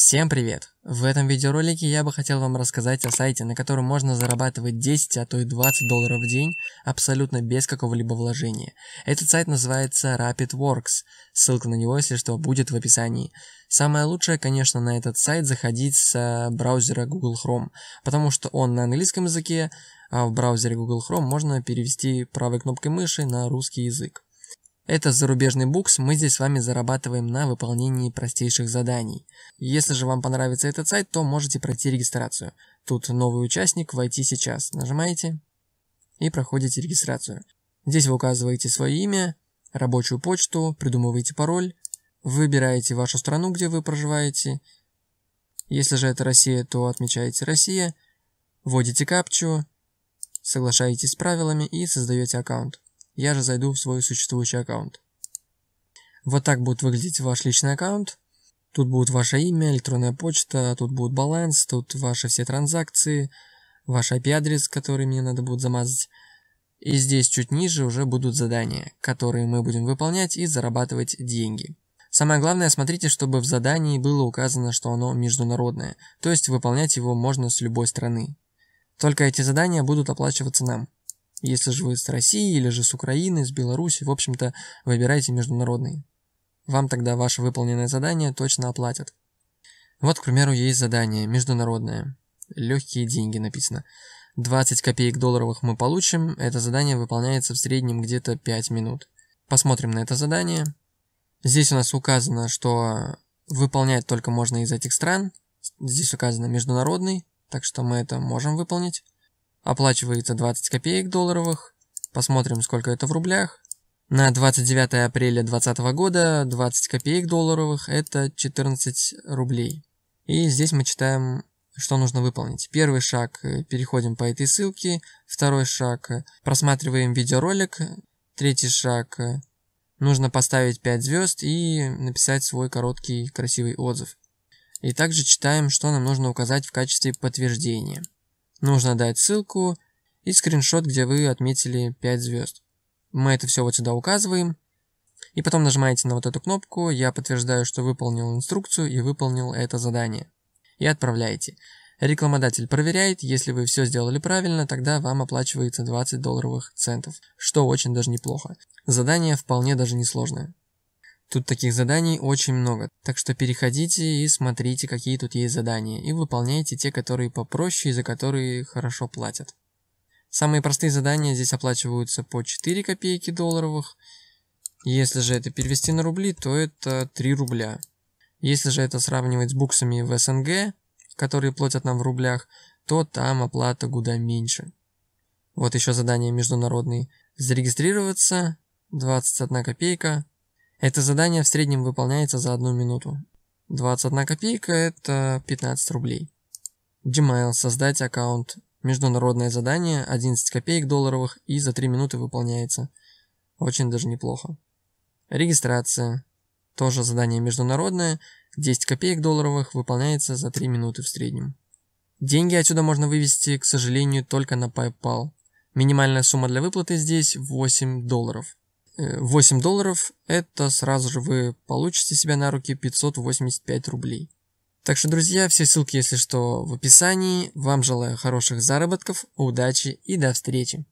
Всем привет! В этом видеоролике я бы хотел вам рассказать о сайте, на котором можно зарабатывать 10, а то и 20 долларов в день абсолютно без какого-либо вложения. Этот сайт называется RapidWorks, ссылка на него, если что, будет в описании. Самое лучшее, конечно, на этот сайт заходить с э, браузера Google Chrome, потому что он на английском языке, а в браузере Google Chrome можно перевести правой кнопкой мыши на русский язык. Это зарубежный букс, мы здесь с вами зарабатываем на выполнении простейших заданий. Если же вам понравится этот сайт, то можете пройти регистрацию. Тут новый участник, войти сейчас. Нажимаете и проходите регистрацию. Здесь вы указываете свое имя, рабочую почту, придумываете пароль, выбираете вашу страну, где вы проживаете. Если же это Россия, то отмечаете «Россия», вводите капчу, соглашаетесь с правилами и создаете аккаунт. Я же зайду в свой существующий аккаунт. Вот так будет выглядеть ваш личный аккаунт. Тут будет ваше имя, электронная почта, тут будет баланс, тут ваши все транзакции, ваш IP-адрес, который мне надо будет замазать. И здесь чуть ниже уже будут задания, которые мы будем выполнять и зарабатывать деньги. Самое главное, смотрите, чтобы в задании было указано, что оно международное, то есть выполнять его можно с любой страны. Только эти задания будут оплачиваться нам. Если же вы с России или же с Украины, с Беларуси, в общем-то, выбирайте международный. Вам тогда ваше выполненное задание точно оплатят. Вот, к примеру, есть задание международное. Легкие деньги написано. 20 копеек долларовых мы получим. Это задание выполняется в среднем где-то 5 минут. Посмотрим на это задание. Здесь у нас указано, что выполнять только можно из этих стран. Здесь указано международный, так что мы это можем выполнить. Оплачивается 20 копеек долларовых. Посмотрим, сколько это в рублях. На 29 апреля 2020 года 20 копеек долларовых – это 14 рублей. И здесь мы читаем, что нужно выполнить. Первый шаг – переходим по этой ссылке. Второй шаг – просматриваем видеоролик. Третий шаг – нужно поставить 5 звезд и написать свой короткий красивый отзыв. И также читаем, что нам нужно указать в качестве подтверждения – Нужно дать ссылку и скриншот, где вы отметили 5 звезд. Мы это все вот сюда указываем. И потом нажимаете на вот эту кнопку «Я подтверждаю, что выполнил инструкцию и выполнил это задание». И отправляете. Рекламодатель проверяет, если вы все сделали правильно, тогда вам оплачивается 20 долларовых центов, что очень даже неплохо. Задание вполне даже несложное. Тут таких заданий очень много, так что переходите и смотрите, какие тут есть задания, и выполняйте те, которые попроще и за которые хорошо платят. Самые простые задания здесь оплачиваются по 4 копейки долларовых. Если же это перевести на рубли, то это 3 рубля. Если же это сравнивать с буксами в СНГ, которые платят нам в рублях, то там оплата куда меньше. Вот еще задание международные. Зарегистрироваться, 21 копейка, это задание в среднем выполняется за одну минуту. 21 копейка – это 15 рублей. Gmail – создать аккаунт. Международное задание – 11 копеек долларовых и за 3 минуты выполняется. Очень даже неплохо. Регистрация. Тоже задание международное. 10 копеек долларовых выполняется за 3 минуты в среднем. Деньги отсюда можно вывести, к сожалению, только на PayPal. Минимальная сумма для выплаты здесь 8 долларов. 8 э, долларов, это сразу же вы получите себя на руки 585 рублей. Так что, друзья, все ссылки, если что, в описании. Вам желаю хороших заработков, удачи и до встречи.